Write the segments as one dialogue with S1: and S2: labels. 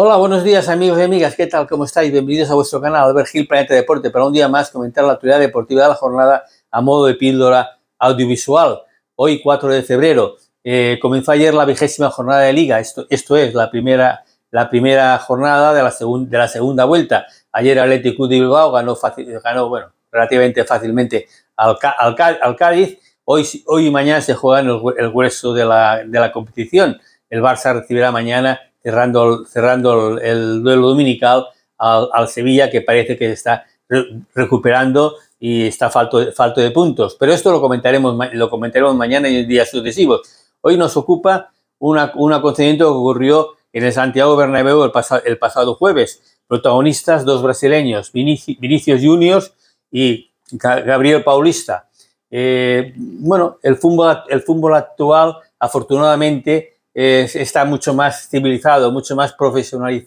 S1: Hola, buenos días amigos y amigas, ¿qué tal? ¿Cómo estáis? Bienvenidos a vuestro canal Albert Gil Planeta Deporte para un día más comentar la actualidad deportiva de la jornada a modo de píldora audiovisual. Hoy 4 de febrero eh, comenzó ayer la vigésima jornada de liga, esto, es la primera, la primera jornada de la, segunda vuelta. Ayer Atlético de Bilbao ganó, fácil, ganó bueno, relativamente fácilmente al, Cádiz. Hoy, hoy, y mañana se juega el, el hueso de la, de la competición. El Barça recibirá mañana cerrando, cerrando el, duelo dominical al, Sevilla, que parece que está recuperando y está falto, de puntos. Pero esto lo comentaremos, lo comentaremos mañana y en días sucesivos. Hoy nos ocupa un acontecimiento que ocurrió en el Santiago Bernabéu el, pasado jueves. Protagonistas dos brasileños, Vinicius Juniors y Gabriel Paulista. Eh, bueno, el fútbol, el fútbol actual, afortunadamente, está mucho más civilizado, mucho más,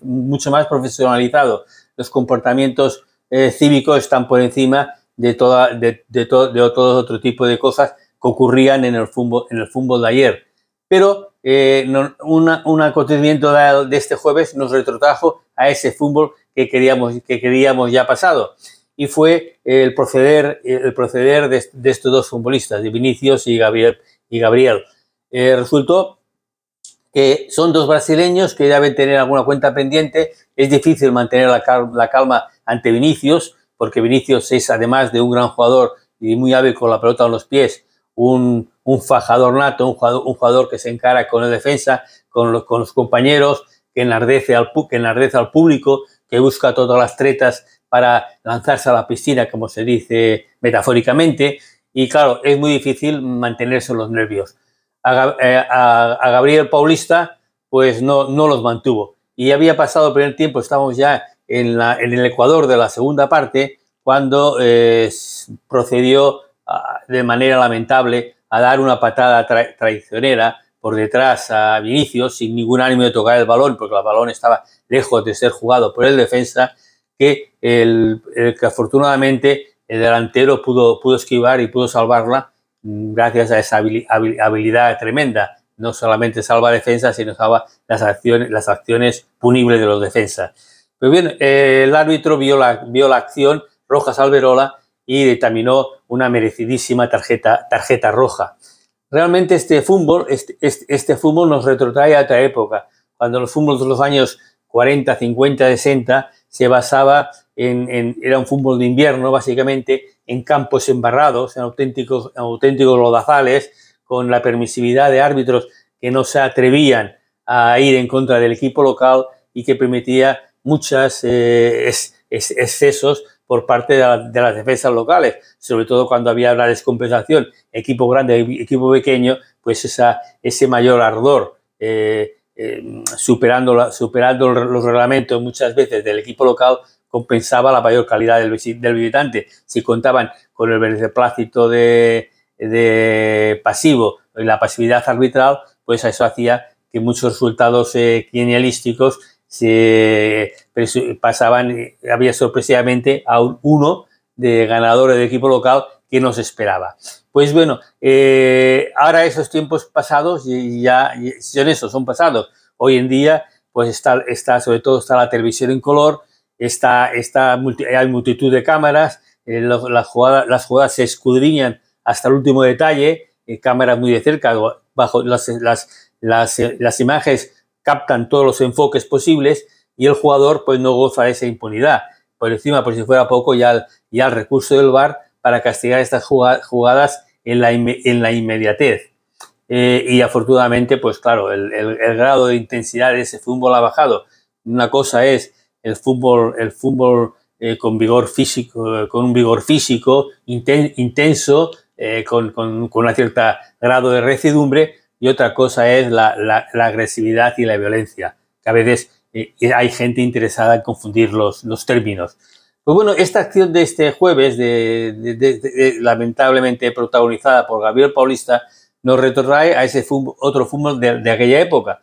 S1: mucho más profesionalizado. Los comportamientos eh, cívicos están por encima de, toda, de, de, de, todo otro tipo de cosas que ocurrían en el fútbol, en el fútbol de ayer. Pero eh, un acontecimiento de, este jueves nos retrotrajo a ese fútbol que queríamos, que queríamos ya pasado. Y fue el proceder, el proceder de, estos dos futbolistas, de Vinicius y Gabriel. Y Gabriel. Eh, resultó que son dos brasileños que ya deben tener alguna cuenta pendiente. Es difícil mantener la, calma ante Vinicius, porque Vinicius es, además de un gran jugador y muy hábil con la pelota en los pies, un, fajador nato, un jugador, que se encara con la defensa, con, los compañeros, que enardece, al, que enardece al público, que busca todas las tretas para lanzarse a la piscina, como se dice metafóricamente. Y claro, es muy difícil mantenerse los nervios. Eh, a, Gabriel Paulista, pues no, no los mantuvo. Y había pasado el primer tiempo, estamos ya en, la, en el Ecuador de la segunda parte, cuando eh, procedió ah, de manera lamentable a dar una patada traicionera por detrás a Vinicius sin ningún ánimo de tocar el balón, porque el balón estaba lejos de ser jugado por el defensa, que, el que afortunadamente el delantero pudo, pudo esquivar y pudo salvarla gracias a esa habilidad tremenda. No solamente salva defensa sino salva las acciones, las acciones punibles de los defensas. Pero pues bien, el árbitro vio la, vio acción Rojas Alberola y determinó una merecidísima tarjeta, tarjeta roja. Realmente este fútbol, este, este, este nos retrotrae a otra época, cuando los fútbol de los años 40, 50, 60 se basaba en, era un fútbol de invierno básicamente en campos embarrados, en auténticos, auténticos lodazales, con la permisividad de árbitros que no se atrevían a ir en contra del equipo local y que permitía muchos eh, excesos por parte de, las defensas locales, sobre todo cuando había la descompensación, equipo grande, equipo pequeño, pues esa, ese mayor ardor, eh, eh, superando, superando los reglamentos muchas veces del equipo local, compensaba la mayor calidad del, visitante. Si contaban con el beneplácito de, de pasivo y la pasividad arbitral, pues eso hacía que muchos resultados genialísticos... Eh, se pasaban, eh, había sorpresivamente a un uno de ganadores del equipo local que nos esperaba. Pues bueno, eh, ahora esos tiempos pasados ya son esos, son pasados. Hoy en día, pues está, está, sobre todo está la televisión en color, esta, hay multitud de cámaras, eh, las jugadas se escudriñan hasta el último detalle, eh, cámaras muy de cerca, bajo eh, las, imágenes captan todos los enfoques posibles y el jugador pues no goza de esa impunidad. Por encima, por si fuera poco, ya el, recurso del VAR para castigar estas jugadas en la, en la inmediatez. y afortunadamente, pues claro, el, el, grado de intensidad de ese fútbol ha bajado. Una cosa es el fútbol, el fútbol eh, con vigor físico, con un vigor físico intenso, eh, con, con, con un cierto grado de recidumbre, y otra cosa es la, la, agresividad y la violencia, que a veces eh, hay gente interesada en confundir los, los, términos. Pues bueno, esta acción de este jueves, de, lamentablemente protagonizada por Gabriel Paulista, nos retorna a ese otro fútbol de aquella época,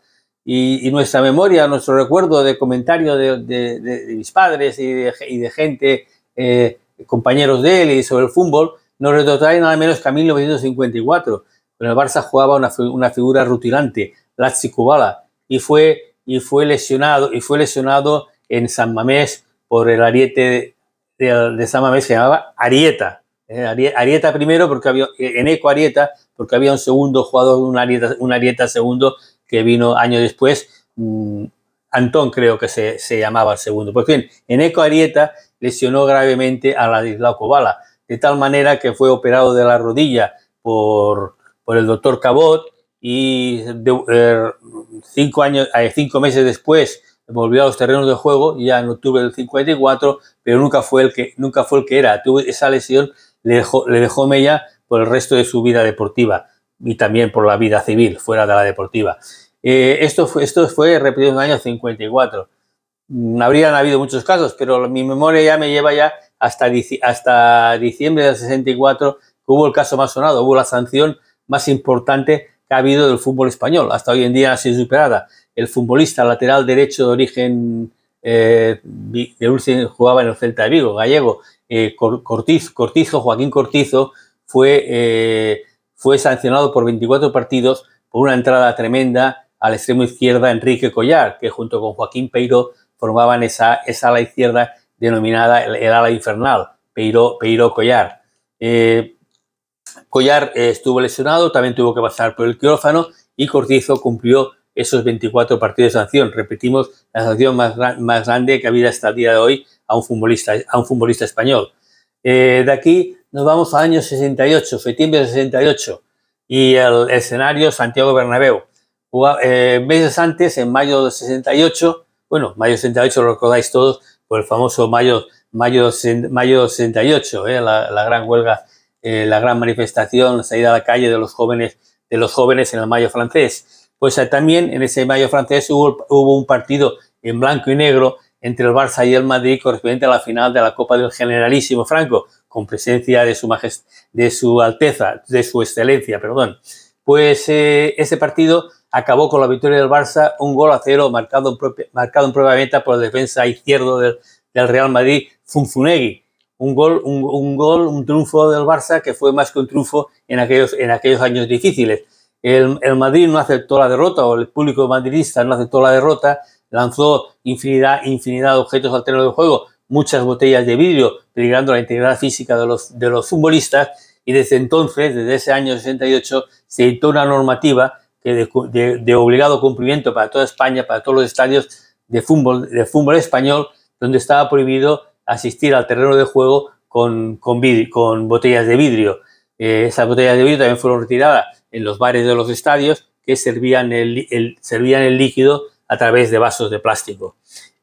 S1: y, nuestra memoria, nuestro recuerdo de comentarios de, mis padres y de, gente, eh, compañeros de él y sobre el fútbol, nos retrotrae nada menos que a 1954, cuando el Barça jugaba una, figura rutilante, Lazzi Kubala, y fue, y fue lesionado, y fue lesionado en San Mamés por el ariete de, San Mamés se llamaba Arieta. Eh, Arieta primero porque había, Eneco Arieta, porque había un segundo jugador, un un Arieta segundo que vino años después. Mm, Antón creo que se, se, llamaba el segundo. Pues bien, eco Arieta lesionó gravemente a Ladislao Cobala, de tal manera que fue operado de la rodilla por, por el doctor Cabot y eh, cinco, años, eh, cinco meses después volvió a los terrenos de juego, ya en octubre del 54, pero nunca fue el que, nunca fue el que era. esa lesión, le dejó, le dejó mella por el resto de su vida deportiva y también por la vida civil fuera de la deportiva. Eh, esto, fue, esto fue repetido en el año 54. Mm, habrían habido muchos casos, pero mi memoria ya me lleva ya hasta, diciembre del 64, que hubo el caso más sonado, hubo la sanción más importante que ha habido del fútbol español. Hasta hoy en día ha sido superada. El futbolista lateral derecho de origen eh, de jugaba en el Celta de Vigo, gallego, eh, Cortizo, Joaquín Cortizo, fue eh, fue sancionado por 24 partidos por una entrada tremenda al extremo izquierda Enrique Collar, que junto con Joaquín Peiro formaban esa, ala izquierda denominada el, ala infernal, Peiro, Peiro Collar. Eh, Collar eh, estuvo lesionado, también tuvo que pasar por el quirófano y Cortizo cumplió esos 24 partidos de sanción. Repetimos, la sanción más, más grande que ha habido hasta el día de hoy a un futbolista, a un futbolista español. Eh, de aquí nos vamos a año 68, septiembre de 68, y el escenario Santiago Bernabéu. Eh, meses antes, en mayo de 68, bueno, mayo 68 lo recordáis todos por el famoso mayo, mayo, mayo 68, eh, la, la, gran huelga, la gran manifestación, la salida a la calle de los jóvenes, de los jóvenes en el mayo francés. Pues también en ese mayo francés hubo un partido en blanco y negro entre el Barça y el Madrid correspondiente a la final de la Copa del Generalísimo Franco, con presencia de su, majestad, de su Alteza, de su Excelencia, perdón. Pues eh, ese partido acabó con la victoria del Barça, un gol a cero marcado en, marcado por la defensa izquierdo del, Real Madrid, Funfunegui. Un gol, un, gol, un triunfo del Barça que fue más que un triunfo en aquellos, en aquellos años difíciles. El, el Madrid no aceptó la derrota, o el público madridista no aceptó la derrota, lanzó infinidad, infinidad de objetos al terreno de juego, muchas botellas de vidrio, peligrando la integridad física de los, futbolistas, y desde entonces, desde ese año 68, se dictó una normativa que de, obligado cumplimiento para toda España, para todos los estadios de fútbol, de fútbol español, donde estaba prohibido asistir al terreno de juego con, con, con botellas de vidrio. Eh, esas botellas de vidrio también fueron retiradas en los bares de los estadios que servían servían el líquido a través de vasos de plástico.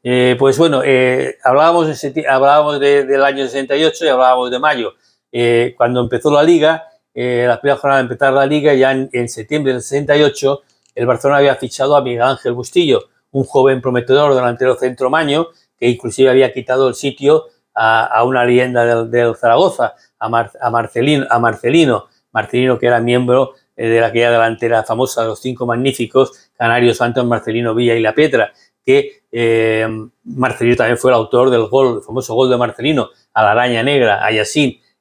S1: Eh, pues bueno, eh, hablábamos, hablábamos del año 68 y hablábamos de mayo. Eh, cuando empezó la liga, la primera jornada de empezar la liga, ya en, septiembre del 68, el Barcelona había fichado a Miguel Ángel Bustillo, un joven prometedor delantero centro-maño, que inclusive había quitado el sitio a, una leyenda del, Zaragoza, a, a, Marcelino, a Marcelino, Marcelino que era miembro eh, de la aquella delantera famosa los cinco magníficos, Canario, Santos, Marcelino, Villa y La Pietra, que eh, Marcelino también fue el autor del gol, famoso gol de Marcelino a la araña negra, a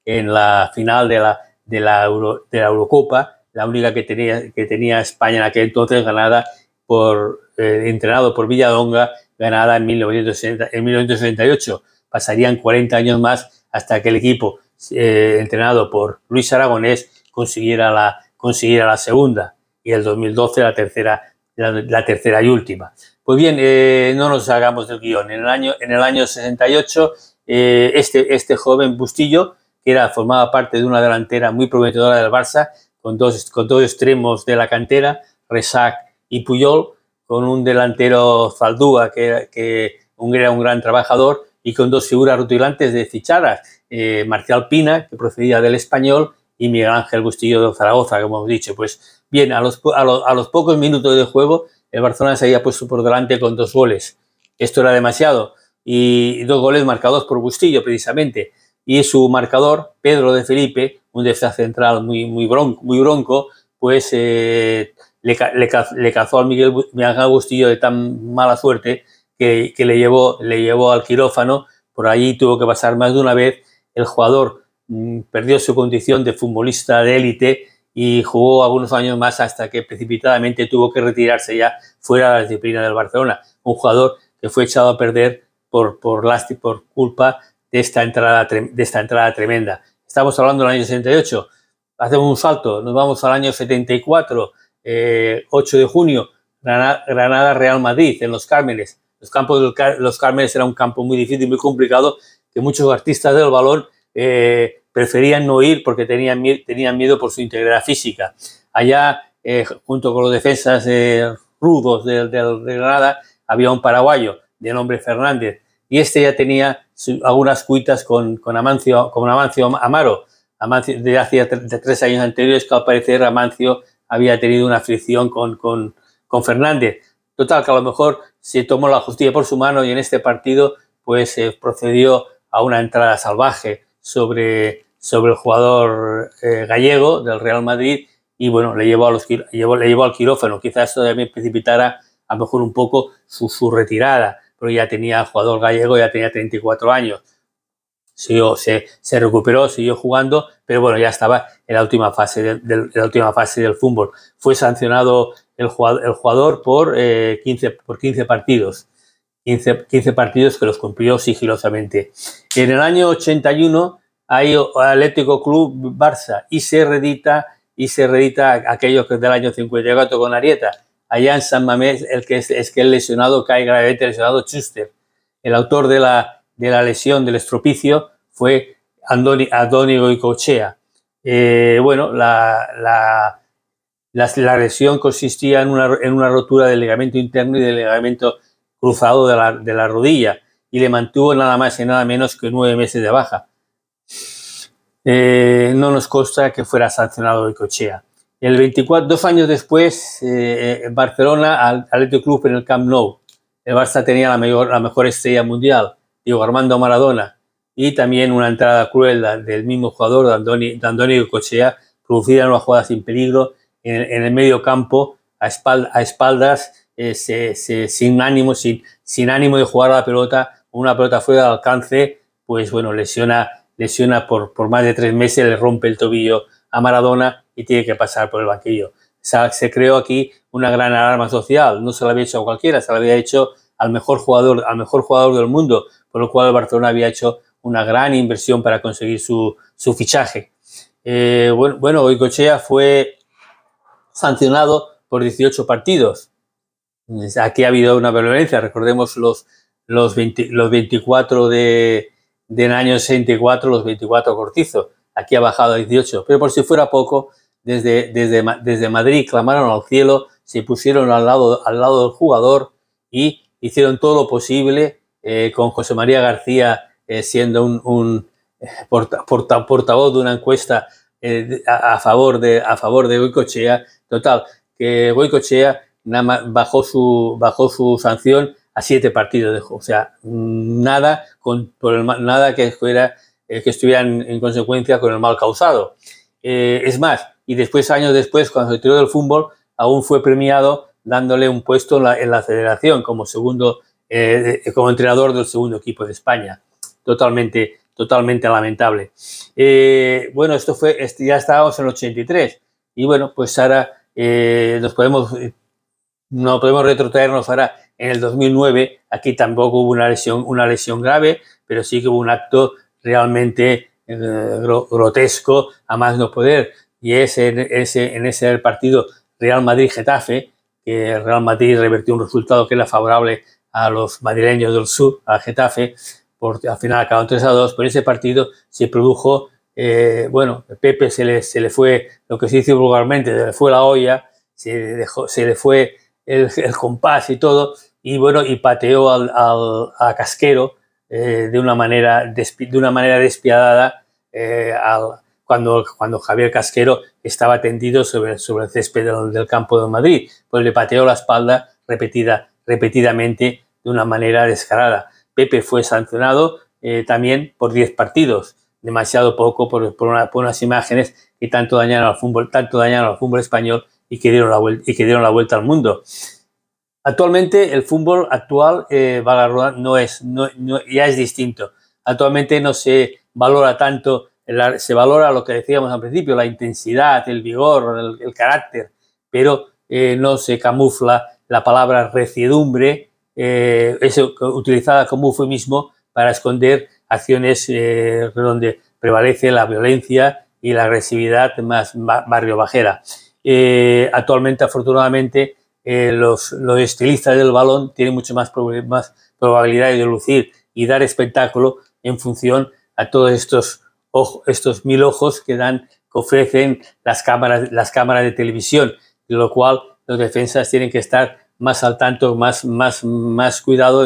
S1: en la final de la, de la, de la Eurocopa, la única que tenía, que tenía España en aquel entonces ganada por, eh, entrenado por Villadonga, ganada en, 1960, en 1968. Pasarían 40 años más hasta que el equipo entrenado por Luis Aragonés consiguiera la, consiguiera la segunda y el 2012 la tercera, la, tercera y última. Pues bien, eh, no nos hagamos del guión. En el año, en el año 68, eh, este, este joven Bustillo, que era, formaba parte de una delantera muy prometedora del Barça, con dos, con dos extremos de la cantera, Resac y Puyol, con un delantero Zaldúa, que, que era un gran trabajador, y con dos figuras rutilantes de ficharas, eh, Marcial Pina, que procedía del español, y Miguel Ángel Bustillo de Zaragoza, como hemos dicho. Pues bien, a los, pocos minutos de juego, el Barcelona se había puesto por delante con dos goles. Esto era demasiado. Y dos goles marcados por Bustillo, precisamente. Y su marcador, Pedro de Felipe, un defensa central muy, muy, bronco, pues eh, le, le, cazó al Miguel, Ángel Bustillo de tan mala suerte que, le, llevó, le llevó al quirófano. Por allí tuvo que pasar más de una vez el jugador Mm, perdió su condición de futbolista de élite y jugó algunos años más hasta que precipitadamente tuvo que retirarse ya fuera de la disciplina del Barcelona. Un jugador que fue echado a perder por, por, por culpa de esta, entrada, de esta entrada tremenda. Estamos hablando del año 68. Hacemos un salto, nos vamos al año 74, 8 eh, de junio, Granada-Real Madrid en Los Cármenes. Los campos de Los Cármenes era un campo muy difícil, muy complicado, que muchos artistas del balón eh, preferían no ir porque tenían, miedo por su integridad física. Allá, eh, junto con los defensas eh, rudos de, de, Granada, había un paraguayo de nombre Fernández y este ya tenía algunas cuitas con, con, Amancio, con Amancio Amaro. de hace tres años anteriores que al parecer Amancio había tenido una fricción con, con, con, Fernández. Total, que a lo mejor se tomó la justicia por su mano y en este partido pues procedió a una entrada salvaje sobre, sobre el jugador eh, gallego del Real Madrid y bueno, le llevó, a le llevó al quirófano. Quizás eso también precipitara a lo mejor un poco su, retirada, pero ya tenía jugador gallego, ya tenía 34 años. se, se, recuperó, siguió jugando, pero bueno, ya estaba en la última fase, la última fase del fútbol. Fue sancionado el jugador, el jugador por, eh, por 15 partidos. 15, partidos que los cumplió sigilosamente. En el año 81 hay Atlético Club Barça y se redita y se redita aquellos que del año 54 con Arieta. Allá en San Mamés, el que es, que el lesionado cae gravemente lesionado Schuster. El autor de la, de la lesión del estropicio fue Andoni, y Cochea. Eh, bueno, la, la, la, la, lesión consistía en una, en una rotura del ligamento interno y del ligamento cruzado de la, rodilla y le mantuvo nada más y nada menos que nueve meses de baja. Eh, no nos consta que fuera sancionado de cochea. El 24, dos años después, eh, Barcelona, al Atlético Club en el Camp Nou. El Barça tenía la, la mejor estrella mundial, Diego Armando Maradona, y también una entrada cruel del mismo jugador, Dandoni, Dandoni Cochea, producida en una jugada sin peligro en, el medio campo, a, a espaldas eh, sin ánimo, sin, ánimo de jugar a la pelota, una pelota fuera de alcance, pues bueno, lesiona, lesiona por, por más de tres meses, le rompe el tobillo a Maradona y tiene que pasar por el banquillo. se creó aquí una gran alarma social, no se la había hecho a cualquiera, se la había hecho al mejor jugador, al mejor jugador del mundo, por lo cual el Barcelona había hecho una gran inversión para conseguir su, fichaje. Eh, bueno, hoy Cochea fue sancionado por 18 partidos. Aquí ha habido una violencia, recordemos los, los, los 24 de, del año 64, los 24 cortizos. Aquí ha bajado a 18, pero por si fuera poco, desde, desde, Madrid clamaron al cielo, se pusieron al lado, al lado del jugador y hicieron todo lo posible eh, con José María García eh, siendo un, un eh, portavoz de una encuesta a, favor de a favor de Total, que Goicochea nada bajó su, bajó su sanción a siete partidos O sea, nada, con, nada que, fuera, eh, que estuvieran en consecuencia con el mal causado. Eh, es más, y después, años después, cuando se retiró del fútbol, aún fue premiado dándole un puesto en la, federación como segundo, eh, como entrenador del segundo equipo de España. Totalmente, totalmente lamentable. bueno, esto fue, este, ya estábamos en el 83. Y bueno, pues ahora nos podemos no podemos retrotraernos ahora. En el 2009 aquí tampoco hubo una lesión, una lesión grave, pero sí que hubo un acto realmente eh, grotesco a más no poder. Y es en ese, en ese partido Real Madrid-Getafe, que Real Madrid revertió un resultado que era favorable a los madrileños del sur, a Getafe, porque al final acabaron 3 a 2, pero ese partido se produjo, eh, bueno, Pepe se le, se le fue, lo que se dice vulgarmente, se le fue la olla, se, se le fue el, compás y todo, y bueno, y pateó al, a Casquero eh, de, una manera de una manera despiadada eh, cuando, cuando Javier Casquero estaba tendido sobre, sobre el césped del, campo de Madrid, pues le pateó la espalda repetida, repetidamente de una manera descarada. Pepe fue sancionado eh, también por 10 partidos, demasiado poco por, por, unas imágenes que tanto dañaron al fútbol, tanto dañaron al fútbol español y que dieron la, vuelta, y que dieron la vuelta al mundo. Actualmente el fútbol actual, eh, no es, no, ya es distinto. Actualmente no se valora tanto, se valora lo que decíamos al principio, la intensidad, el vigor, el, carácter, pero eh, no se camufla la palabra reciedumbre, eh, es utilizada como eufemismo para esconder acciones eh, donde prevalece la violencia y la agresividad más barrio bajera. Eh, actualmente, afortunadamente, eh, los, los, estilistas del balón tienen mucho más, probabilidad probabilidades de lucir y dar espectáculo en función a todos estos, estos mil ojos que dan que ofrecen las cámaras, las cámaras de televisión, de lo cual los defensas tienen que estar más al tanto, más, más, más cuidado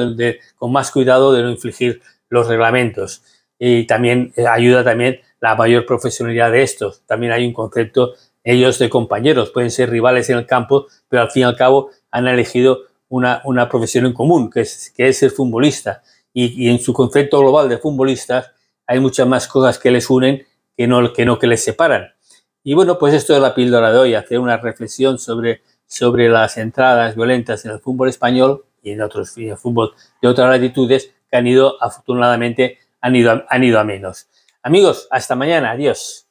S1: con más cuidado de no infligir los reglamentos. Y también eh, ayuda también la mayor profesionalidad de estos. También hay un concepto ellos de compañeros, pueden ser rivales en el campo, pero al fin y al cabo han elegido una, una profesión en común, que es, que es ser futbolista. Y, y, en su concepto global de futbolistas hay muchas más cosas que les unen que no que, no que les separan. Y bueno, pues esto es la píldora de hoy, hacer una reflexión sobre, sobre las entradas violentas en el fútbol español y en otros fútbol de otras latitudes que han ido, afortunadamente, han ido, han ido a menos. Amigos, hasta mañana, adiós.